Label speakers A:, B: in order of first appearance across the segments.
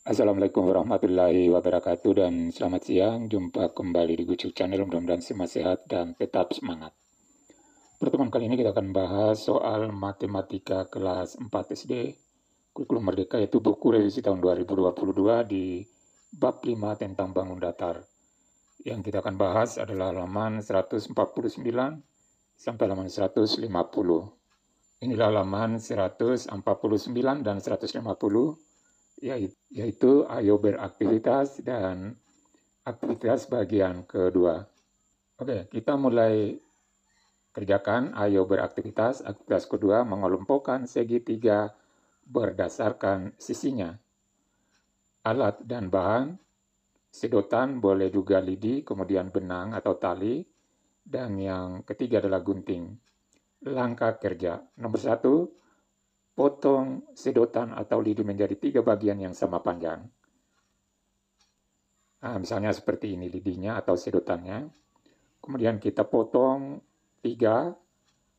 A: Assalamualaikum warahmatullahi wabarakatuh dan selamat siang. Jumpa kembali di Gucuk Channel. Mudah-mudahan semua sehat dan tetap semangat. Pertemuan kali ini kita akan bahas soal matematika kelas 4 SD kurikulum merdeka yaitu buku revisi tahun 2022 di bab 5 tentang bangun datar. Yang kita akan bahas adalah halaman 149 sampai halaman 150. Inilah halaman 149 dan 150 yaitu, ayo beraktivitas dan aktivitas bagian kedua. Oke, kita mulai kerjakan ayo beraktivitas aktivitas kedua mengelompokkan segitiga berdasarkan sisinya. Alat dan bahan, sedotan boleh juga lidi, kemudian benang atau tali, dan yang ketiga adalah gunting. Langkah kerja. Nomor satu, potong sedotan atau lidi menjadi tiga bagian yang sama panjang. Nah, misalnya seperti ini lidinya atau sedotannya. Kemudian kita potong tiga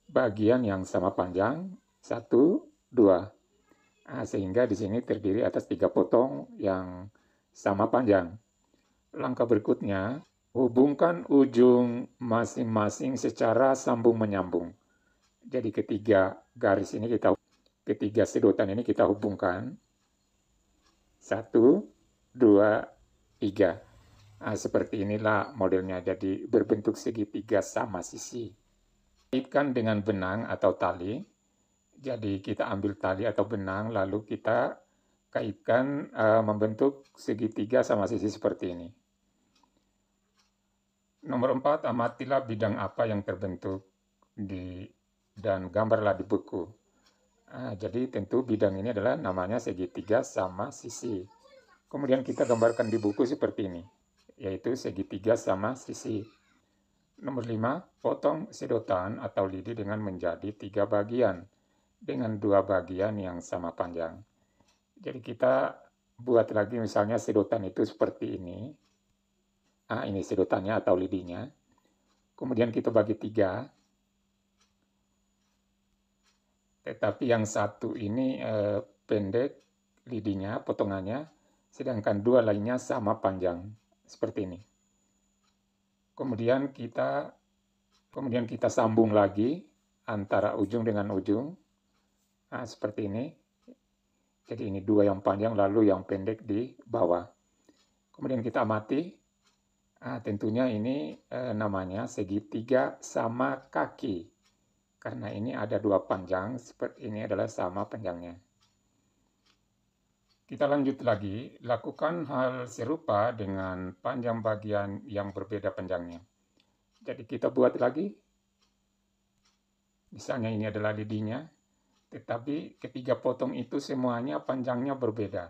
A: bagian yang sama panjang, satu, dua. Nah, sehingga di sini terdiri atas tiga potong yang sama panjang. Langkah berikutnya, hubungkan ujung masing-masing secara sambung-menyambung. Jadi ketiga garis ini kita Ketiga sedotan ini kita hubungkan. Satu, dua, tiga. Nah, seperti inilah modelnya, jadi berbentuk segitiga sama sisi. Kaitkan dengan benang atau tali. Jadi kita ambil tali atau benang, lalu kita kaitkan uh, membentuk segitiga sama sisi seperti ini. Nomor empat, amatilah bidang apa yang terbentuk di dan gambarlah di buku. Nah, jadi tentu bidang ini adalah namanya segitiga sama sisi. Kemudian kita gambarkan di buku seperti ini, yaitu segitiga sama sisi. Nomor 5, potong sedotan atau lidi dengan menjadi tiga bagian, dengan dua bagian yang sama panjang. Jadi kita buat lagi misalnya sedotan itu seperti ini. Ah, ini sedotannya atau lidinya. Kemudian kita bagi tiga, tetapi yang satu ini eh, pendek lidinya, potongannya, sedangkan dua lainnya sama panjang seperti ini. Kemudian kita kemudian kita sambung lagi antara ujung dengan ujung. Nah, seperti ini. Jadi ini dua yang panjang lalu yang pendek di bawah. Kemudian kita amati. Nah, tentunya ini eh, namanya segitiga sama kaki. Karena ini ada dua panjang, seperti ini adalah sama panjangnya. Kita lanjut lagi, lakukan hal serupa dengan panjang bagian yang berbeda panjangnya. Jadi kita buat lagi, misalnya ini adalah lidinya, tetapi ketiga potong itu semuanya panjangnya berbeda.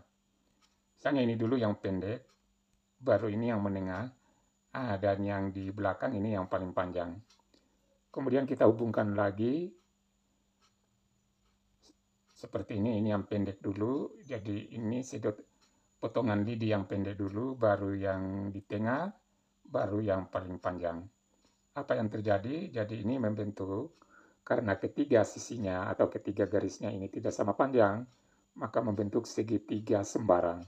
A: Misalnya ini dulu yang pendek, baru ini yang menengah, dan yang di belakang ini yang paling panjang. Kemudian kita hubungkan lagi seperti ini, ini yang pendek dulu. Jadi ini sedot potongan lidi yang pendek dulu, baru yang di tengah, baru yang paling panjang. Apa yang terjadi? Jadi ini membentuk karena ketiga sisinya atau ketiga garisnya ini tidak sama panjang, maka membentuk segitiga sembarang.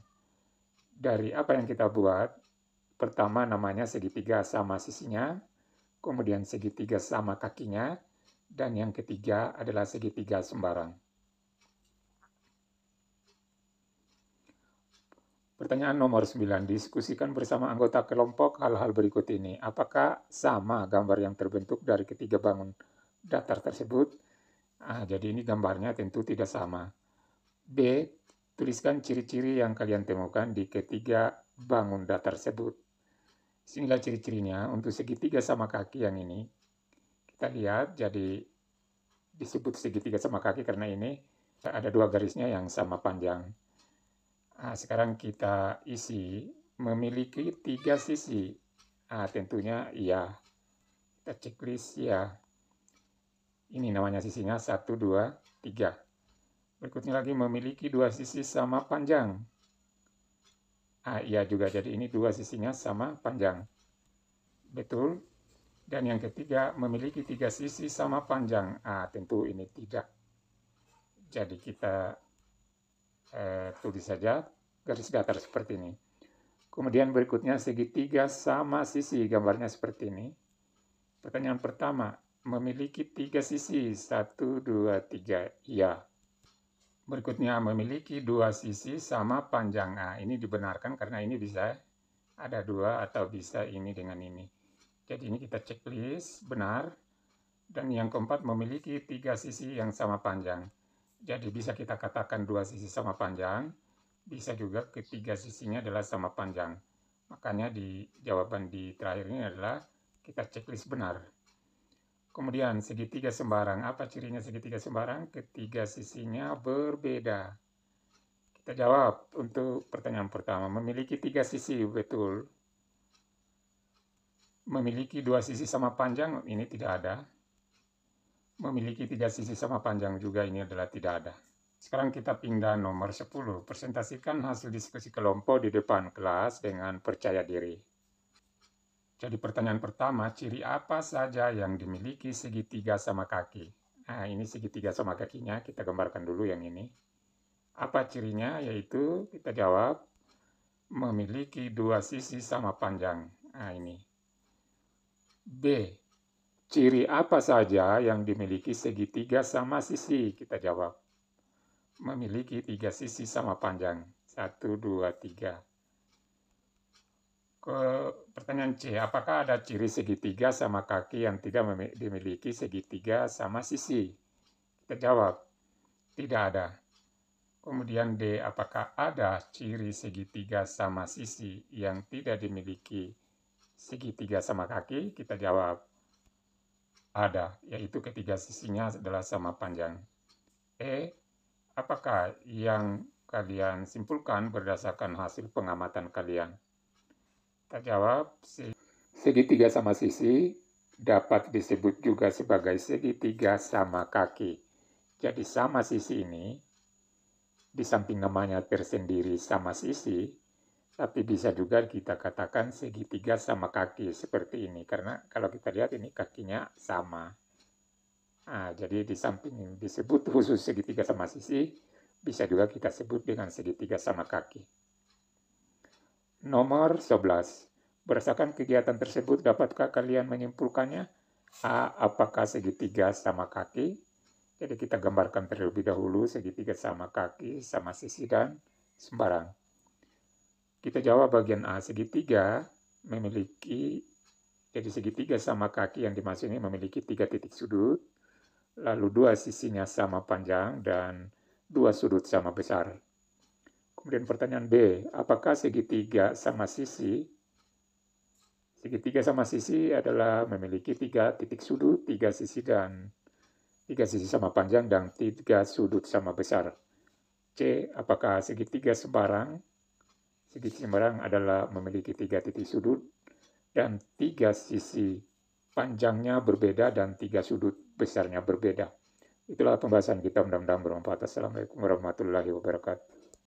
A: Dari apa yang kita buat, pertama namanya segitiga sama sisinya, kemudian segitiga sama kakinya, dan yang ketiga adalah segitiga sembarang. Pertanyaan nomor 9, diskusikan bersama anggota kelompok hal-hal berikut ini. Apakah sama gambar yang terbentuk dari ketiga bangun datar tersebut? Ah, jadi ini gambarnya tentu tidak sama. B. Tuliskan ciri-ciri yang kalian temukan di ketiga bangun datar tersebut. Inilah ciri-cirinya. Untuk segitiga sama kaki yang ini, kita lihat jadi disebut segitiga sama kaki karena ini ada dua garisnya yang sama panjang. Nah, sekarang kita isi memiliki tiga sisi. Nah, tentunya iya. Kita cek list ya. Ini namanya sisinya 1, 2, 3. Berikutnya lagi memiliki dua sisi sama panjang. Ah, iya juga. Jadi ini dua sisinya sama panjang. Betul. Dan yang ketiga, memiliki tiga sisi sama panjang. ah tentu ini tidak. Jadi kita eh, tulis saja garis datar seperti ini. Kemudian berikutnya segitiga sama sisi gambarnya seperti ini. Pertanyaan pertama, memiliki tiga sisi. Satu, dua, tiga. Iya. Berikutnya memiliki dua sisi sama panjang A. Nah, ini dibenarkan karena ini bisa ada dua atau bisa ini dengan ini. Jadi ini kita checklist, benar. Dan yang keempat memiliki tiga sisi yang sama panjang. Jadi bisa kita katakan dua sisi sama panjang, bisa juga ketiga sisinya adalah sama panjang. Makanya di jawaban di terakhir ini adalah kita checklist benar. Kemudian segitiga sembarang. Apa cirinya segitiga sembarang? Ketiga sisinya berbeda. Kita jawab untuk pertanyaan pertama. Memiliki tiga sisi, betul. Memiliki dua sisi sama panjang, ini tidak ada. Memiliki tiga sisi sama panjang juga ini adalah tidak ada. Sekarang kita pindah nomor 10. Presentasikan hasil diskusi kelompok di depan kelas dengan percaya diri. Jadi pertanyaan pertama, ciri apa saja yang dimiliki segitiga sama kaki? Nah, ini segitiga sama kakinya, kita gambarkan dulu yang ini. Apa cirinya? Yaitu, kita jawab, memiliki dua sisi sama panjang. Nah, ini. B. Ciri apa saja yang dimiliki segitiga sama sisi? Kita jawab. Memiliki tiga sisi sama panjang. Satu, dua, tiga ke pertanyaan C, apakah ada ciri segitiga sama kaki yang tidak dimiliki segitiga sama sisi? Kita jawab, tidak ada. Kemudian D, apakah ada ciri segitiga sama sisi yang tidak dimiliki segitiga sama kaki? Kita jawab, ada, yaitu ketiga sisinya adalah sama panjang. E, apakah yang kalian simpulkan berdasarkan hasil pengamatan kalian? Jawab, C. Segitiga sama sisi dapat disebut juga sebagai segitiga sama kaki. Jadi sama sisi ini, di samping namanya tersendiri sama sisi, tapi bisa juga kita katakan segitiga sama kaki seperti ini karena kalau kita lihat ini kakinya sama nah, jadi di samping disebut khusus segitiga sama sisi bisa juga kita sebut dengan segitiga sama kaki Nomor 11. Berdasarkan kegiatan tersebut, dapatkah kalian menyimpulkannya? A. Apakah segitiga sama kaki? Jadi kita gambarkan terlebih dahulu segitiga sama kaki, sama sisi, dan sembarang. Kita jawab bagian A. Segitiga memiliki, jadi segitiga sama kaki yang dimaksud ini memiliki tiga titik sudut, lalu dua sisinya sama panjang dan dua sudut sama besar. Kemudian pertanyaan B, apakah segitiga sama sisi? Segitiga sama sisi adalah memiliki tiga titik sudut, tiga sisi dan tiga sisi sama panjang dan tiga sudut sama besar. C. Apakah segitiga sembarang? Segitiga sembarang adalah memiliki tiga titik sudut dan tiga sisi panjangnya berbeda dan tiga sudut besarnya berbeda. Itulah pembahasan kita. Mudah-mudahan bermanfaat. Assalamualaikum warahmatullahi wabarakatuh.